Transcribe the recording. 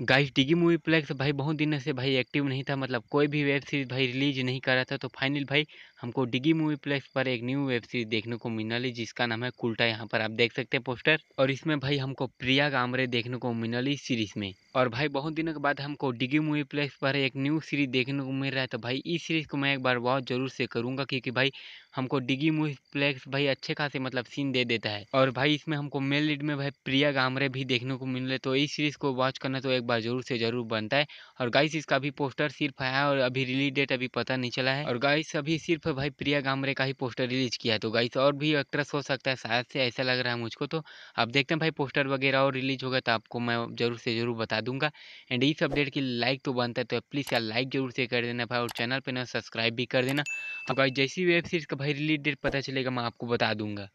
guys डिगी movie plex भाई बहुत दिन से भाई एक्टिव नहीं था मतलब कोई भी वेब सीरीज भाई रिलीज नहीं कर रहा था तो फाइनल भाई हमको डिगी मूवी प्लेक्स पर एक न्यू वेब सीरीज देखने को मिलने वाली जिसका नाम है कुल्टा यहाँ पर आप देख सकते हैं पोस्टर और इसमें भाई हमको प्रिया गामरे देखने को मिलने वाली सीरीज में और भाई बहुत दिनों के बाद हमको डिगी मूवी प्लेक्स पर एक न्यू सीरीज देखने को मिल रहा है तो भाई इस सीरीज को मैं एक बार बहुत जरूर से करूँगा क्योंकि भाई हमको डिगी मूवी प्लेक्स भाई अच्छे खासे मतलब सीन दे देता है और भाई इसमें हमको मेल लीड में भाई प्रिया गामरे भी देखने को मिल रहे तो इस सीरीज को वॉच करना तो एक एक बार जरूर से जरूर बनता है और गाइस इसका भी पोस्टर सिर्फ आया और अभी रिलीज डेट अभी पता नहीं चला है और गाइस अभी सिर्फ भाई प्रिया गामरे का ही पोस्टर रिलीज किया है तो गाइस और भी एक्ट्रेस हो सकता है शायद से ऐसा लग रहा है मुझको तो आप देखते हैं भाई पोस्टर वगैरह और रिलीज होगा तो आपको मैं जरूर से जरूर बता दूंगा एंड इस अपडेट की लाइक तो बनता है तो प्लीज़ यार लाइक जरूर से कर देना भाई और चैनल पर ना सब्सक्राइब भी कर देना और गाइस जैसी वेब सीरीज़ का भाई रिलीज डेट पता चलेगा मैं आपको बता दूंगा